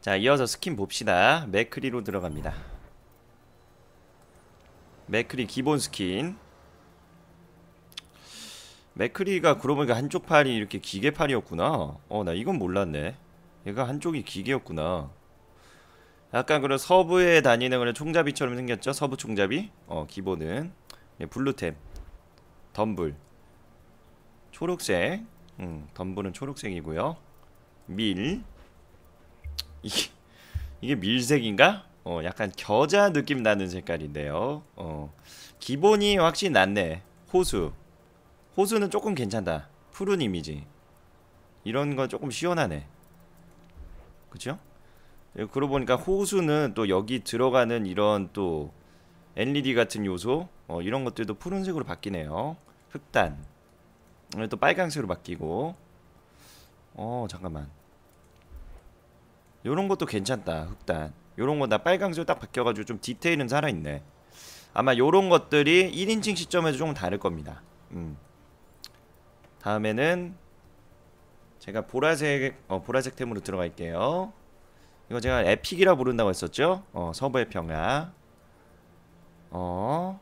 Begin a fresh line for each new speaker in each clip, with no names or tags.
자 이어서 스킨 봅시다 맥크리로 들어갑니다 맥크리 기본 스킨 맥크리가 그러고 보니까 한쪽 팔이 이렇게 기계 팔이었구나 어 나 이건 몰랐네 얘가 한쪽이 기계였구나 약간 그런 서브에 다니는 그런 총잡이처럼 생겼죠 서브 총잡이 어 기본은 예, 블루템 덤불 초록색 음 덤불은 초록색이고요 밀 이게, 이게 밀색인가? 어, 약간 겨자 느낌 나는 색깔인데요. 어, 기본이 확실히 낫네. 호수. 호수는 조금 괜찮다. 푸른 이미지. 이런 건 조금 시원하네. 그죠? 예, 그러고 보니까 호수는 또 여기 들어가는 이런 또 LED 같은 요소 어, 이런 것들도 푸른색으로 바뀌네요. 흑단. 어, 또 빨강색으로 바뀌고. 어, 잠깐만. 요런 것도 괜찮다 흑단 요런 거나 빨강색으로 딱 바뀌어가지고 좀 디테일은 살아있네 아마 요런 것들이 1인칭 시점에서 조금 다를 겁니다 음. 다음에는 제가 보라색 어, 보라색 템으로 들어갈게요 이거 제가 에픽이라 부른다고 했었죠 어, 서브의 평화 어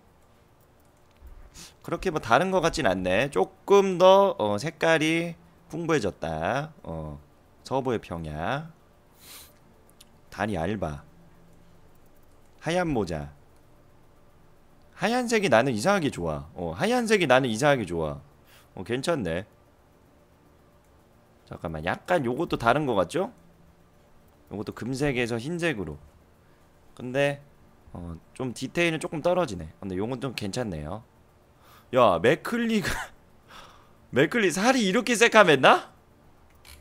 그렇게 뭐 다른 것 같진 않네 조금 더 어, 색깔이 풍부해졌다 어, 서브의 평야 다리 알바 하얀 모자 하얀색이 나는 이상하게 좋아 어 하얀색이 나는 이상하게 좋아 어 괜찮네 잠깐만 약간 요것도 다른 것 같죠? 요것도 금색에서 흰색으로 근데 어, 좀 디테일은 조금 떨어지네 근데 요건 좀 괜찮네요 야 맥클리가 맥클리 살이 이렇게 새카맸나?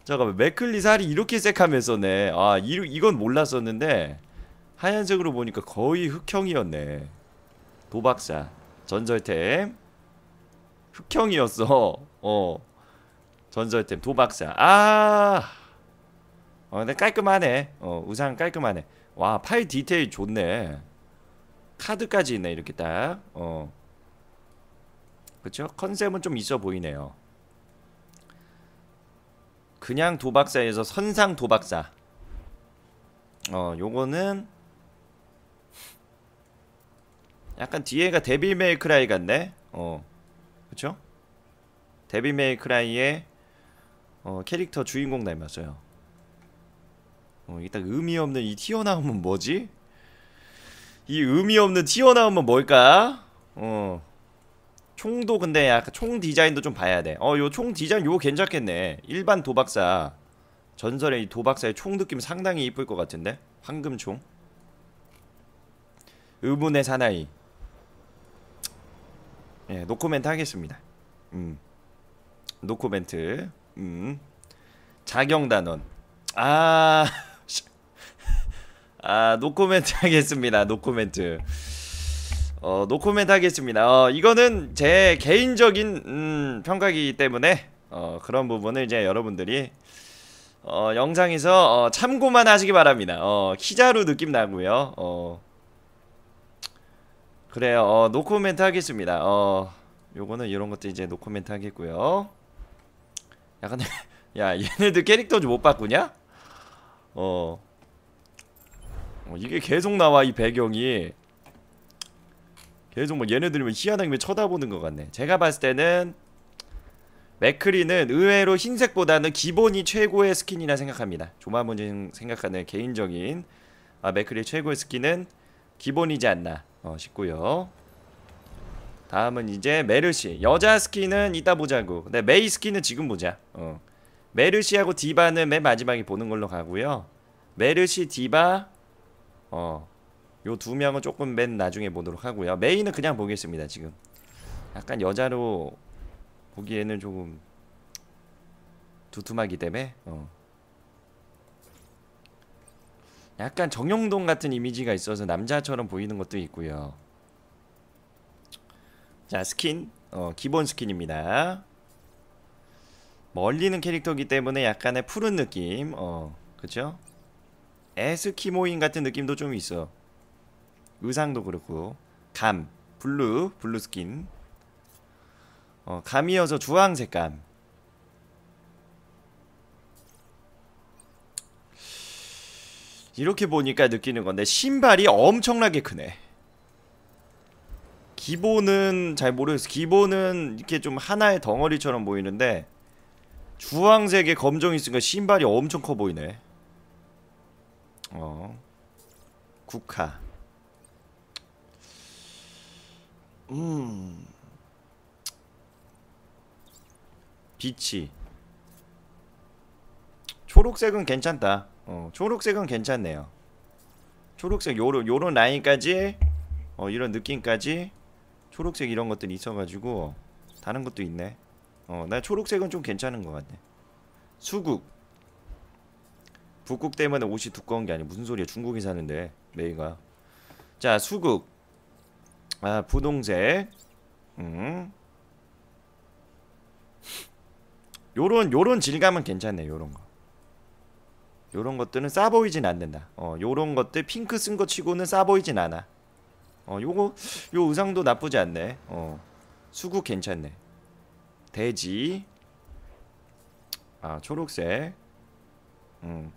잠깐만 맥클리살이 이렇게 색하면서네 아 이, 이건 몰랐었는데 하얀색으로 보니까 거의 흑형이었네 도박사 전설템 흑형이었어 어 전설템 도박사 아 어, 근데 깔끔하네 어 우상 깔끔하네 와팔 디테일 좋네 카드까지 있네 이렇게 딱어 그쵸? 컨셉은 좀 있어 보이네요 그냥 도박사에서 선상 도박사 어 요거는 약간 뒤에가 데빌 메이크라이 같네 어 그쵸? 데빌 메이크라이의 어, 캐릭터 주인공 닮았어요 어, 이게 딱 의미 없는 이 튀어나오면 뭐지? 이 의미 없는 튀어나오면 뭘까? 어 총도 근데 약간 총 디자인도 좀 봐야 돼. 어, 요 총 디자인 요 괜찮겠네. 일반 도박사. 전설의 도박사의 총 느낌 상당히 이쁠 것 같은데? 황금총. 의문의 사나이. 예, 노코멘트 하겠습니다. 음. 노코멘트. 음. 자경단원. 아. 아, 노코멘트 하겠습니다. 노코멘트. 어, 노코멘트 하겠습니다. 어, 이거는 제 개인적인 음, 평가기 이 때문에 어, 그런 부분을 이제 여러분들이 어, 영상에서 어, 참고만 하시기 바랍니다. 어, 키자루 느낌 나고요. 어, 그래요. 어, 노코멘트 하겠습니다. 어, 요거는 이런 것도 이제 노코멘트 하겠고요. 약간 야 얘네들 캐릭터 도못봤구냐 어. 어 이게 계속 나와 이 배경이. 계속 뭐 얘네들이면 희한하게 쳐다보는 것 같네 제가 봤을 때는 맥크리는 의외로 흰색보다는 기본이 최고의 스킨이라 생각합니다 조마문진 생각하는 개인적인 아, 맥크리의 최고의 스킨은 기본이지 않나 어, 싶고요 다음은 이제 메르시 여자 스킨은 이따 보자고 근데 네, 메이 스킨은 지금 보자 어. 메르시하고 디바는 맨 마지막에 보는 걸로 가고요 메르시 디바 어 요두 명은 조금 맨 나중에 보도록 하고요 메인은 그냥 보겠습니다 지금 약간 여자로 보기에는 조금 두툼하기 때문에 어. 약간 정용동 같은 이미지가 있어서 남자처럼 보이는 것도 있고요 자 스킨 어, 기본 스킨입니다 멀리는 캐릭터기 때문에 약간의 푸른 느낌 어 그쵸? 에스키모인 같은 느낌도 좀 있어 의상도 그렇고 감 블루 블루 스킨 어, 감이어서 주황색 감 이렇게 보니까 느끼는 건데 신발이 엄청나게 크네 기본은 잘 모르겠어 기본은 이렇게 좀 하나의 덩어리처럼 보이는데 주황색에 검정이 있으니까 신발이 엄청 커 보이네 어 국화 음. 빛이. 초록색은 괜찮다. 어, 초록색은 괜찮네요. 초록색 요런 요런 라인까지 어, 이런 느낌까지 초록색 이런 것들이 있어가지고 다른 것도 있네. 어, 나 초록색은 좀 괜찮은 것 같네. 수국. 북극 때문에 옷이 두꺼운 게 아니 무슨 소리야 중국에 사는데 메이가. 자 수국. 아, 부동제 음. 요런 요런 질감은 괜찮네 요런 거 요런 것들은 싸 보이진 않는다 어 요런 것들 핑크 쓴 거 치고는 싸 보이진 않아 어 요거 요 의상도 나쁘지 않네 어수구 괜찮네 돼지 아 초록색 음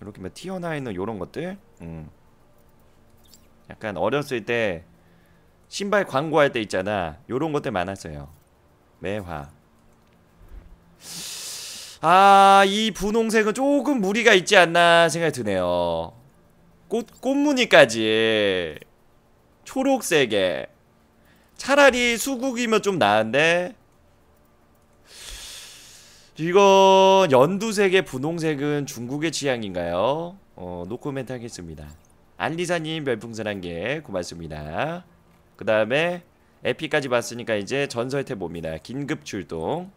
요렇게 뭐 튀어나와 있는 요런 것들 음 약간 어렸을 때 신발 광고할 때 있잖아 요런 것들 많았어요 매화 아 이 분홍색은 조금 무리가 있지 않나 생각이 드네요 꽃, 꽃무늬까지 초록색에 차라리 수국이면 좀 나은데 이건 연두색의 분홍색은 중국의 취향인가요? 어, 노코멘트 하겠습니다 안리사님 별풍선 한 개 고맙습니다. 그 다음에 에피까지 봤으니까 이제 전설탭 봅니다. 긴급 출동.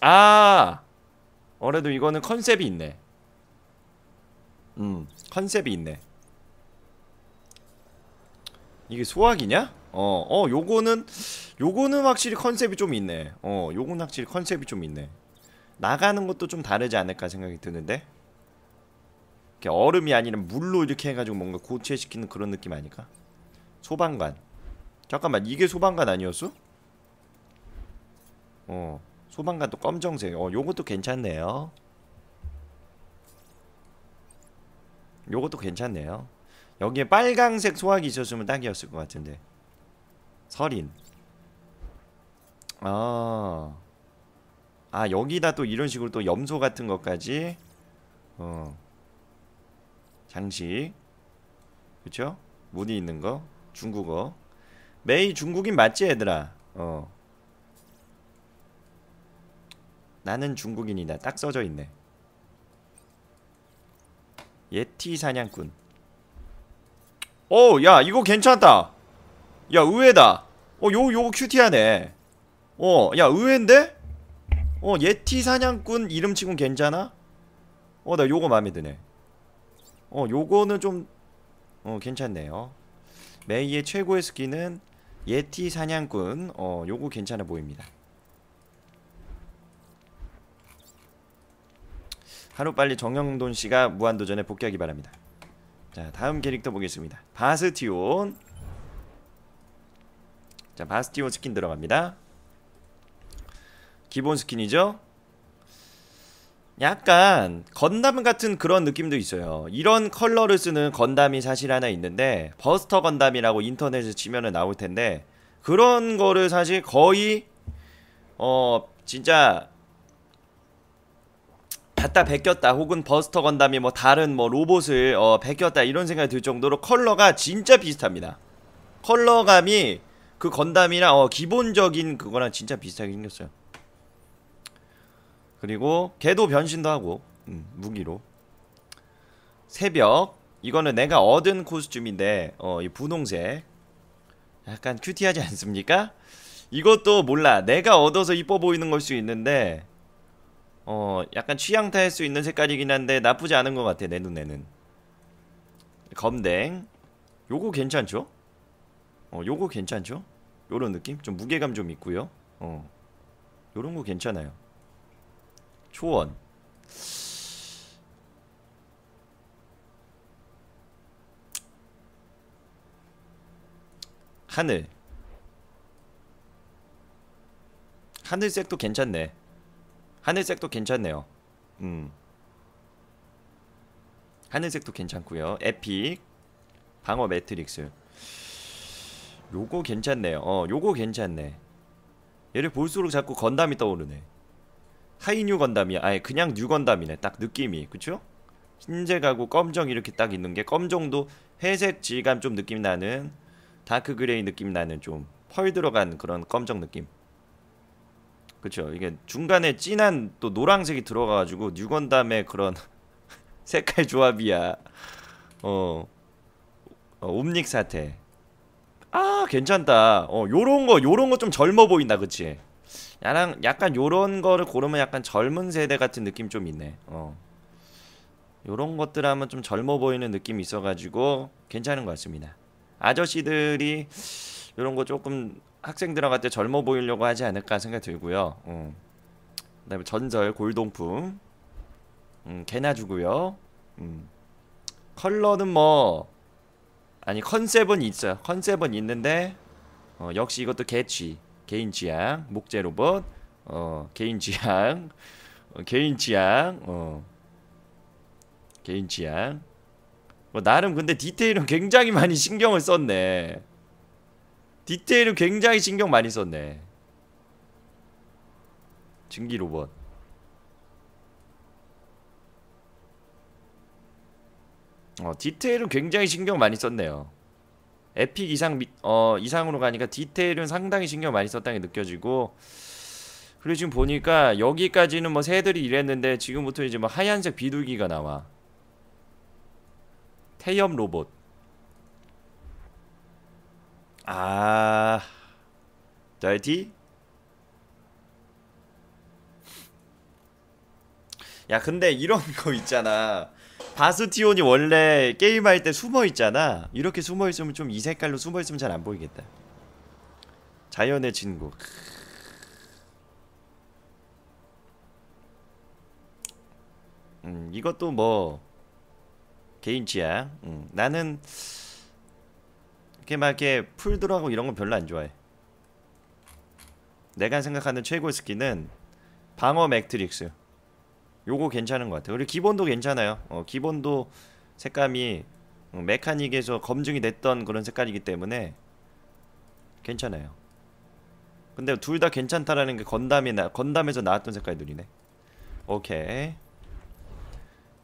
아! 그래도 이거는 컨셉이 있네. 음, 컨셉이 있네. 이게 소화기냐? 어, 어, 요거는 요거는 확실히 컨셉이 좀 있네. 어, 요건 확실히 컨셉이 좀 있네. 나가는 것도 좀 다르지 않을까 생각이 드는데. 이렇게 얼음이 아니라 물로 이렇게 해가지고 뭔가 고체시키는 그런 느낌 아닐까? 소방관 잠깐만 이게 소방관 아니었어? 어 소방관도 검정색 어 요것도 괜찮네요 요것도 괜찮네요 여기에 빨강색 소화기 있었으면 딱이었을 것 같은데 설인 아, 아 여기다 또 이런 식으로 또 염소 같은 것까지 어 장식 그쵸? 무늬 있는 거 중국어 메이 중국인 맞지 얘들아 어 나는 중국인이다 딱 써져 있네 예티 사냥꾼 오야 이거 괜찮다 야 의외다 어 요, 요거 큐티하네 어야 의외인데? 어 예티 사냥꾼 이름치곤 괜찮아? 어나 요거 마음에 드네 어 요거는 좀 어 괜찮네요 메이의 최고의 스킨은 예티 사냥꾼 어 요거 괜찮아 보입니다 하루빨리 정영돈씨가 무한도전에 복귀하기 바랍니다 자 다음 캐릭터 보겠습니다 바스티온 자 바스티온 스킨 들어갑니다 기본 스킨이죠 약간 건담 같은 그런 느낌도 있어요. 이런 컬러를 쓰는 건담이 사실 하나 있는데 버스터 건담이라고 인터넷에 치면은 나올 텐데 그런 거를 사실 거의 어 진짜 갖다 베꼈다 혹은 버스터 건담이 뭐 다른 뭐 로봇을 어 베꼈다 이런 생각이 들 정도로 컬러가 진짜 비슷합니다. 컬러감이 그 건담이랑 어 기본적인 그거랑 진짜 비슷하게 생겼어요. 그리고 개도 변신도 하고 음, 무기로 새벽 이거는 내가 얻은 코스튬인데 어, 이 분홍색 약간 큐티하지 않습니까? 이것도 몰라 내가 얻어서 이뻐 보이는 걸 수 있는데 어 약간 취향 탈수 있는 색깔이긴 한데 나쁘지 않은 것 같아 내 눈에는 검댕 요거 괜찮죠? 어 요거 괜찮죠? 요런 느낌? 좀 무게감 좀 있고요 어 요런 거 괜찮아요 초원 하늘 하늘색도 괜찮네 하늘색도 괜찮네요 음 하늘색도 괜찮고요 에픽 방어 매트릭스 요거 괜찮네요 어 요거 괜찮네 얘를 볼수록 자꾸 건담이 떠오르네 하이뉴 건담이 아예 그냥 뉴 건담이네 딱 느낌이 그쵸? 흰색하고 검정 이렇게 딱 있는 게 검정도 회색 질감 좀 느낌 나는 다크 그레이 느낌 나는 좀 펄 들어간 그런 검정 느낌 그쵸 이게 중간에 진한 또 노란색이 들어가가지고 뉴 건담의 그런 색깔 조합이야 어, 어 옴닉 사태 아 괜찮다 어 요런 거 요런 거 좀 젊어 보인다 그치 나랑 약간 요런 거를 고르면 약간 젊은 세대 같은 느낌 좀 있네. 어. 요런 것들 하면 좀 젊어 보이는 느낌이 있어가지고 괜찮은 것 같습니다. 아저씨들이 요런 거 조금 학생들한테 때 젊어 보이려고 하지 않을까 생각 들고요. 어. 그 다음에 전설, 골동품. 음, 개나 주고요. 음. 컬러는 뭐 아니 컨셉은 있어요. 컨셉은 있는데 어, 역시 이것도 개취. 개인 취향, 목재 로봇, 어, 개인 취향, 어, 개인 취향, 어, 개인 취향. 뭐 나름 근데 디테일은 굉장히 많이 신경을 썼네. 디테일은 굉장히 신경 많이 썼네. 증기 로봇. 어, 디테일은 굉장히 신경 많이 썼네요. 에픽 이상 미, 어, 이상으로 가니까 디테일은 상당히 신경 많이 썼다는 게 느껴지고 그리고 지금 보니까 여기까지는 뭐 새들이 이랬는데 지금부터 이제 뭐 하얀색 비둘기가 나와 태엽 로봇 아 d i r 야 근데 이런 거 있잖아 바스티온이 원래 게임할 때 숨어있잖아 이렇게 숨어있으면 좀 이 색깔로 숨어있으면 잘 안보이겠다 자연의 친구 음 이것도 뭐 개인 취향 음, 나는 이렇게 막 이렇게 풀 들어가고 이런 건 별로 안 좋아해 내가 생각하는 최고의 스킨은 방어 맥트릭스 요거 괜찮은 것 같아요 그리고 기본도 괜찮아요 어, 기본도 색감이 어, 메카닉에서 검증이 됐던 그런 색깔이기 때문에 괜찮아요 근데 둘 다 괜찮다라는 게 건담이 나, 건담에서 나왔던 색깔들이네 오케이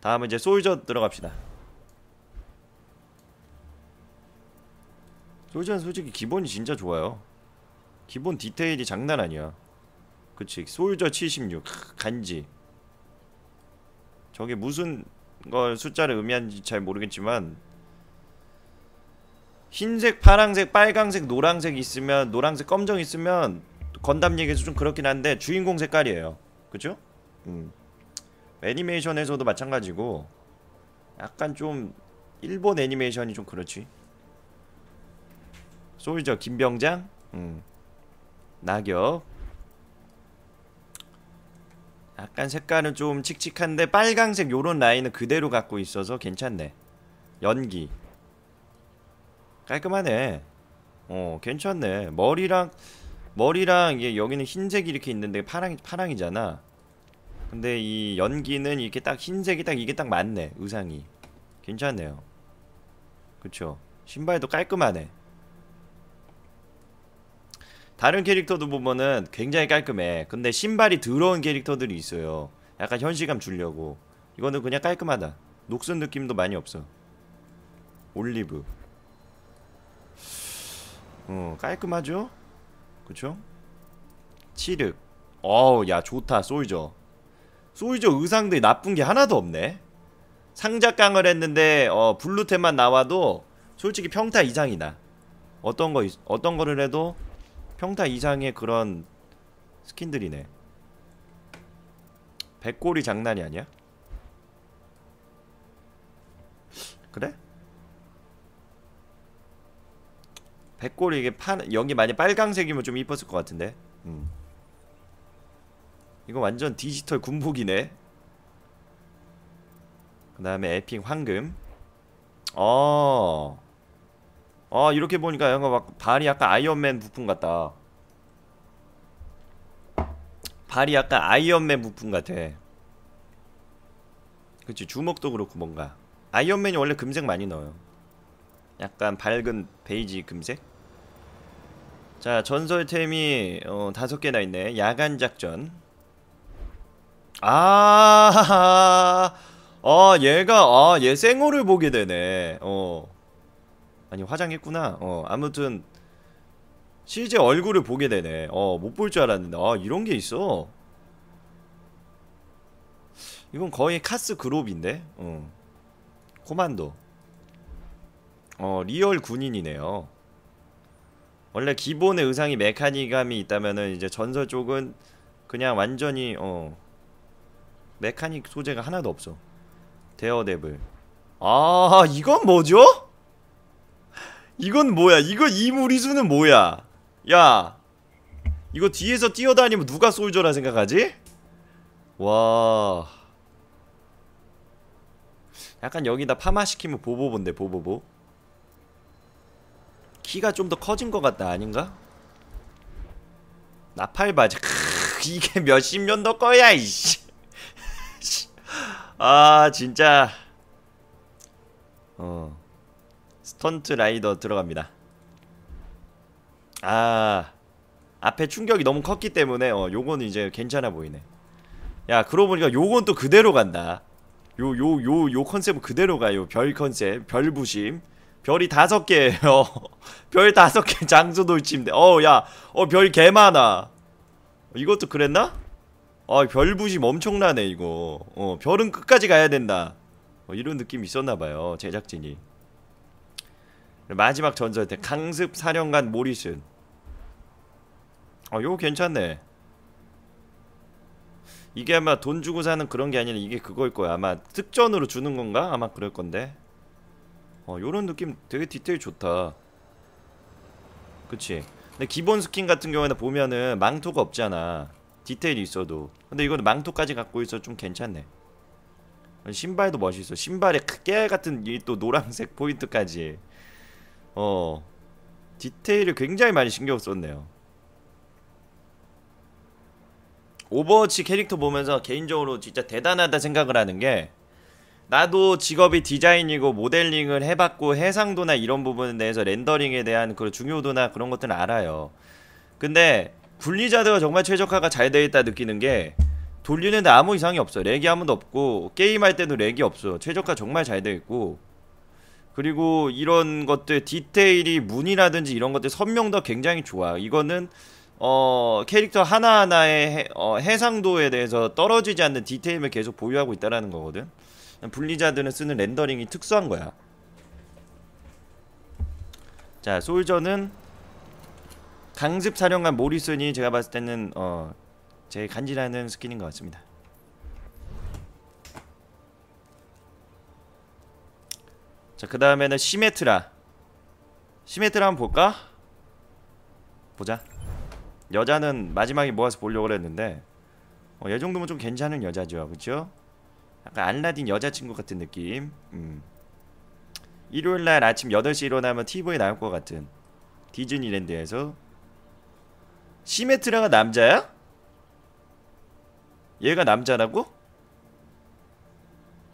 다음은 이제 솔저 들어갑시다 솔저는 솔직히 기본이 진짜 좋아요 기본 디테일이 장난 아니야 그치 솔저 76 간지 저게 무슨 걸 숫자를 의미하는지 잘 모르겠지만 흰색, 파랑색, 빨강색, 노란색 있으면 노란색 검정 있으면 건담 얘기해서좀 그렇긴 한데 주인공 색깔이에요 그죠? 음. 애니메이션에서도 마찬가지고 약간 좀 일본 애니메이션이 좀 그렇지 소유저 김병장 음. 낙엽 약간 색깔은 좀 칙칙한데 빨강색 요런 라인은 그대로 갖고 있어서 괜찮네 연기 깔끔하네 어 괜찮네 머리랑 머리랑 이게 여기는 흰색이 이렇게 있는데 파랑, 파랑이잖아 근데 이 연기는 이렇게 딱 흰색이 딱 이게 딱 맞네 의상이 괜찮네요 그쵸 신발도 깔끔하네 다른 캐릭터도 보면은 굉장히 깔끔해 근데 신발이 더러운 캐릭터들이 있어요 약간 현실감 주려고 이거는 그냥 깔끔하다 녹슨 느낌도 많이 없어 올리브 어 깔끔하죠? 그쵸? 치륵 어우 야 좋다 소이저 소이저 의상들이 나쁜 게 하나도 없네 상작강을 했는데 어 블루템만 나와도 솔직히 평타 이상이다 어떤 거 어떤 거를 해도 평타 이상의 그런 스킨들이네 백골이 장난이 아니야? 그래? 백골이 이게 판 여기 많이 빨강색이면 좀 이뻤을 것 같은데 음. 이거 완전 디지털 군복이네 그 다음에 에픽 황금 어어 어 이렇게 보니까 이거 막 발이 약간 아이언맨 부품 같다. 발이 약간 아이언맨 부품 같아. 그치 주먹도 그렇고 뭔가 아이언맨이 원래 금색 많이 넣어요. 약간 밝은 베이지 금색. 자 전설템이 어, 다섯 개나 있네. 야간 작전. 아, 어, 아 얘가 아얘 생얼을 보게 되네. 어. 아니 화장했구나 어 아무튼 실제 얼굴을 보게 되네 어 못 볼 줄 알았는데 아 이런 게 있어 이건 거의 카스 그룹인데 어 코만도 어 리얼 군인이네요 원래 기본의 의상이 메카니감이 있다면은 이제 전설 쪽은 그냥 완전히 어 메카닉 소재가 하나도 없어 데어데블 아 이건 뭐죠? 이건 뭐야 이거 이 무리수는 뭐야 야 이거 뒤에서 뛰어다니면 누가 솔저라 생각하지? 와 약간 여기다 파마시키면 보보본데 보보보 키가 좀 더 커진 것 같다 아닌가? 나팔바지 크으, 이게 몇십 년더 거야 이씨 아 진짜 어 턴트 라이더 들어갑니다 아 앞에 충격이 너무 컸기 때문에 어 요거는 이제 괜찮아 보이네 야 그러고 보니까 요건 또 그대로 간다 요 요 요 요 컨셉은 그대로 가요 별 컨셉 별 부심 별이 다섯 개예요 어, 별 다섯 개 장수 돌침대 어야어 별 개 많아 이것도 그랬나? 아별 부심 엄청나네 이거 어 별은 끝까지 가야 된다 어, 이런 느낌이 있었나봐요 제작진이 마지막 전설 때 강습 사령관 모리슨 어 요거 괜찮네 이게 아마 돈 주고 사는 그런 게 아니라 이게 그거일 거야 아마 특전으로 주는 건가? 아마 그럴 건데 어 요런 느낌 되게 디테일 좋다 그치 근데 기본 스킨 같은 경우에는 보면은 망토가 없잖아 디테일이 있어도 근데 이거는 망토까지 갖고 있어 좀 괜찮네 신발도 멋있어 신발에 깨알 같은 이 또 노란색 포인트까지 어 디테일을 굉장히 많이 신경 썼네요 오버워치 캐릭터 보면서 개인적으로 진짜 대단하다 생각을 하는 게 나도 직업이 디자인이고 모델링을 해봤고 해상도나 이런 부분에 대해서 렌더링에 대한 그런 중요도나 그런 것들은 알아요 근데 분리자드가 정말 최적화가 잘 되어있다 느끼는 게 돌리는데 아무 이상이 없어요 렉이 한 번도 없고 게임할 때도 렉이 없어요 최적화 정말 잘 되어있고 그리고 이런 것들 디테일이 문이라든지 이런 것들 선명도 굉장히 좋아요 이거는 어, 캐릭터 하나하나의 해, 어, 상도에 대해서 떨어지지 않는 디테일을 계속 보유하고 있다는 거거든 분리자드는 쓰는 렌더링이 특수한 거야 자 솔저는 강습 사령관 모리슨이 제가 봤을 때는 어, 제일 간지나는 스킨인 것 같습니다 자, 그 다음에는 시메트라. 시메트라 한번 볼까? 보자. 여자는 마지막에 모아서 보려고 그랬는데 어, 얘 정도면 좀 괜찮은 여자죠. 그쵸? 약간 알라딘 여자친구 같은 느낌. 음. 일요일날 아침 8시 일어나면 TV에 나올 것 같은 디즈니랜드에서 시메트라가 남자야? 얘가 남자라고?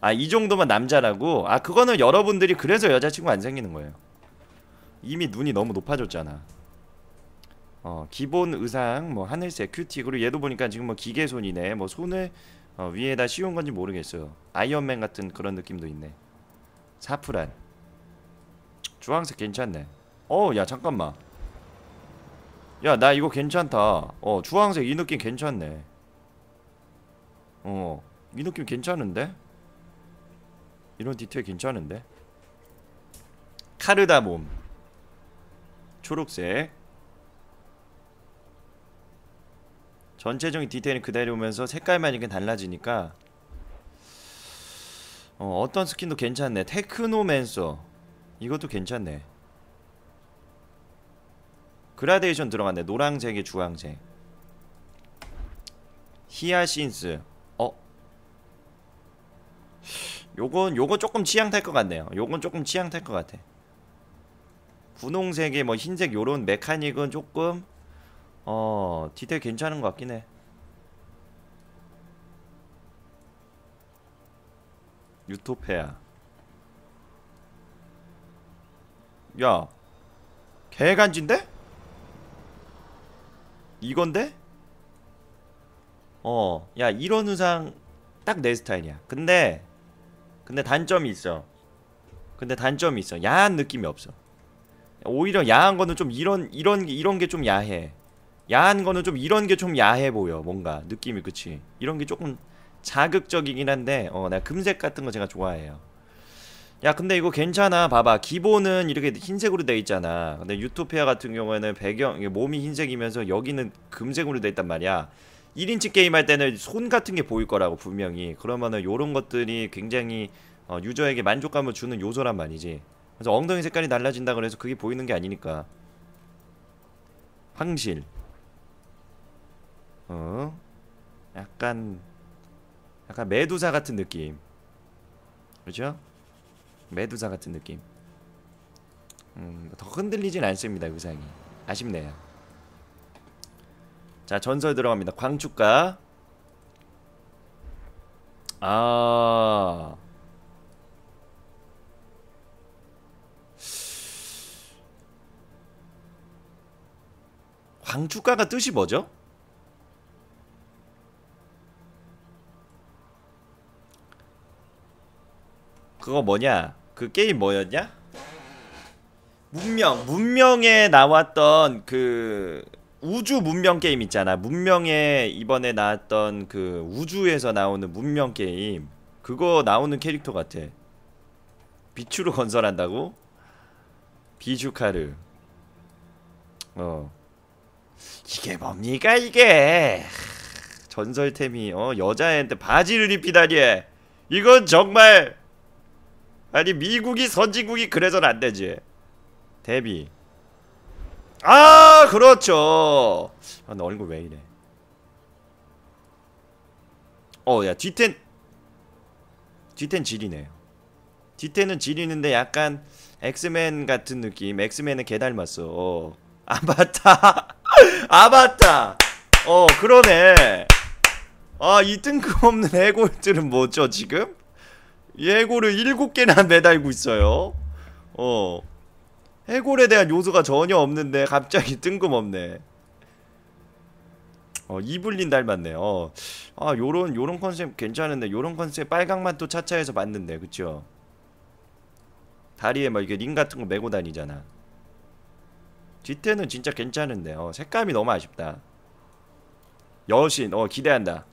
아이 정도면 남자라고? 아 그거는 여러분들이 그래서 여자친구 안 생기는 거예요 이미 눈이 너무 높아졌잖아 어 기본 의상 뭐 하늘색 큐티 그리고 얘도 보니까 지금 뭐 기계손이네 뭐 손을 어, 위에다 씌운 건지 모르겠어요 아이언맨 같은 그런 느낌도 있네 사프란 주황색 괜찮네 어야 잠깐만 야 나 이거 괜찮다 어 주황색 이 느낌 괜찮네 어 이 느낌 괜찮은데? 이런 디테일 괜찮은데 카르다몸 초록색 전체적인 디테일은 그대로 오면서 색깔만 이렇게 달라지니까 어, 어떤 스킨도 괜찮네 테크노맨서 이것도 괜찮네 그라데이션 들어갔네 노랑색에 주황색 히아신스 어 요건 요건 조금 취향 탈 것 같네요 요건 조금 취향 탈 것 같아 분홍색에 뭐 흰색 요런 메카닉은 조금 어 디테일 괜찮은 것 같긴 해 유토페아 야 개간지인데? 이건데? 어야 이런 의상 딱 내 스타일이야 근데 근데 단점이 있어 근데 단점이 있어 야한 느낌이 없어 오히려 야한 거는 좀 이런 이런 이런 게 좀 야해 야한 거는 좀 이런 게 좀 야해 보여 뭔가 느낌이 그치 이런 게 조금 자극적이긴 한데 어 내가 금색 같은 거 제가 좋아해요 야 근데 이거 괜찮아 봐봐 기본은 이렇게 흰색으로 돼 있잖아 근데 유토피아 같은 경우에는 배경 몸이 흰색이면서 여기는 금색으로 돼 있단 말이야 1인치 게임 할 때는 손 같은 게 보일 거라고 분명히 그러면은 요런 것들이 굉장히 어, 유저에게 만족감을 주는 요소란 말이지 그래서 엉덩이 색깔이 달라진다 그래서 그게 보이는 게 아니니까 황실 어 약간 약간 메두사 같은 느낌 그죠 메두사 같은 느낌 음, 더 흔들리진 않습니다 의상이 아쉽네요 자 전설 들어갑니다 광축가 아 광축가가 뜻이 뭐죠? 그거 뭐냐? 그 게임 뭐였냐? 문명, 문명에 나왔던 그 우주 문명 게임 있잖아 문명에 이번에 나왔던 그 우주에서 나오는 문명 게임 그거 나오는 캐릭터 같아 비추로 건설한다고? 비주카르 어 이게 뭡니까 이게 전설템이 어 여자애한테 바지를 입히다니 이건 정말 아니 미국이 선진국이 그래선 안되지 데뷔 아 그렇죠 아, 너 얼굴 왜 이래 어야 뒤텐 뒤텐 지리네요 뒤텐은 지리는데 약간 엑스맨 같은 느낌 엑스맨은 개 닮았어 어. 아바타 아바타 어 그러네 아이 뜬금없는 해골들은 뭐죠 지금? 예고를 7개나 매달고 있어요 어 해골에 대한 요소가 전혀 없는데 갑자기 뜬금없네 어, 이블린 닮았네 어. 아 요런 요런 컨셉 괜찮은데 요런 컨셉 빨강만또 차차해서 봤는데 그쵸 다리에 막 이게 링 같은 거 메고 다니잖아 뒤태는 진짜 괜찮은데 어, 색감이 너무 아쉽다 여신 어 기대한다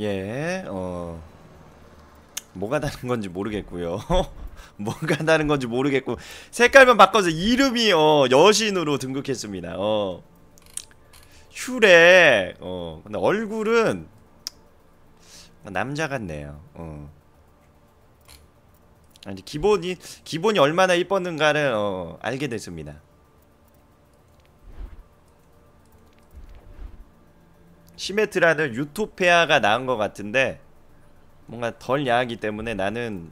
예, 어, 뭐가 다른 건지 모르겠고요. 뭐가 다른 건지 모르겠고 색깔만 바꿔서 이름이 어, 여신으로 등극했습니다. 어. 슈렉 어 근데 얼굴은 남자 같네요 어 아니 기본이 기본이 얼마나 이뻤는가를 어, 알게 됐습니다 시메트라는 유토피아가 나은 것 같은데 뭔가 덜 야하기 때문에 나는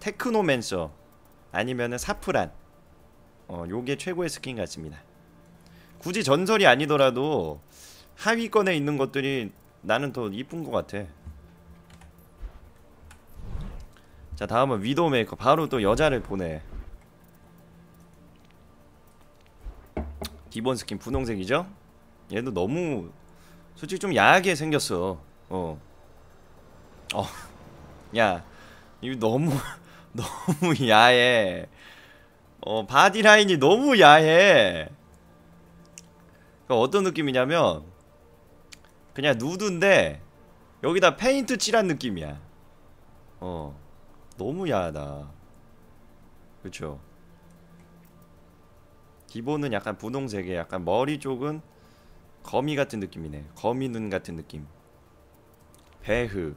테크노맨서 아니면은 사프란 어 요게 최고의 스킨 같습니다 굳이 전설이 아니더라도 하위권에 있는 것들이 나는 더 이쁜 것 같아 자 다음은 위도메이커 바로 또 여자를 보내 기본 스킨 분홍색이죠? 얘도 너무 솔직히 좀 야하게 생겼어 어. 어. 야 이거 너무 너무 야해 어 바디라인이 너무 야해 그러니까 어떤 느낌이냐면 그냥 누드인데 여기다 페인트 칠한 느낌이야 어 너무 야하다 그쵸 기본은 약간 분홍색에 약간 머리 쪽은 거미 같은 느낌이네 거미 눈 같은 느낌 배흐